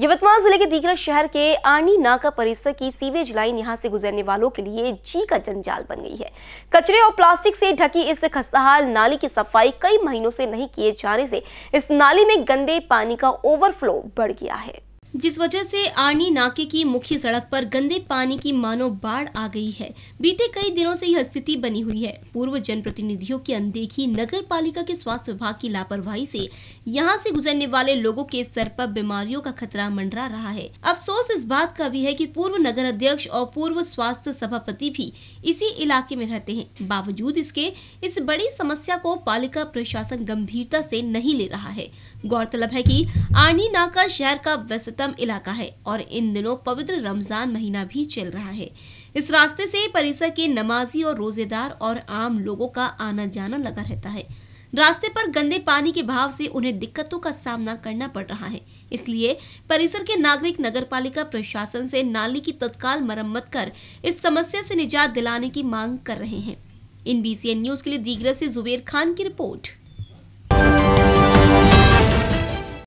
यवतमाल जिले के दीघरा शहर के आनी नाका परिसर की सीवेज लाइन यहां से गुजरने वालों के लिए जी का जंजाल बन गई है कचरे और प्लास्टिक से ढकी इस खस्ताहाल नाली की सफाई कई महीनों से नहीं किए जाने से इस नाली में गंदे पानी का ओवरफ्लो बढ़ गया है जिस वजह से आर्नी नाके की मुख्य सड़क पर गंदे पानी की मानो बाढ़ आ गई है बीते कई दिनों से यह स्थिति बनी हुई है पूर्व जनप्रतिनिधियों की अनदेखी नगर पालिका के स्वास्थ्य विभाग की लापरवाही से यहां से गुजरने वाले लोगों के सर पर बीमारियों का खतरा मंडरा रहा है अफसोस इस बात का भी है की पूर्व नगर अध्यक्ष और पूर्व स्वास्थ्य सभापति भी इसी इलाके में रहते हैं बावजूद इसके इस बड़ी समस्या को पालिका प्रशासन गंभीरता से नहीं ले रहा है गौरतलब है की आर्नी नाका शहर का व्यस्तता दुर्गम इलाका है और इन दिनों पवित्र रमजान महीना भी चल रहा है इस रास्ते से परिसर के नमाजी और रोजेदार और आम लोगों का आना जाना लगा रहता है रास्ते पर गंदे पानी के भाव से उन्हें दिक्कतों का सामना करना पड़ रहा है इसलिए परिसर के नागरिक नगर पालिका प्रशासन से नाली की तत्काल मरम्मत कर इस समस्या से निजात दिलाने की मांग कर रहे हैं इन बी न्यूज के लिए दीगर से जुबेर खान की रिपोर्ट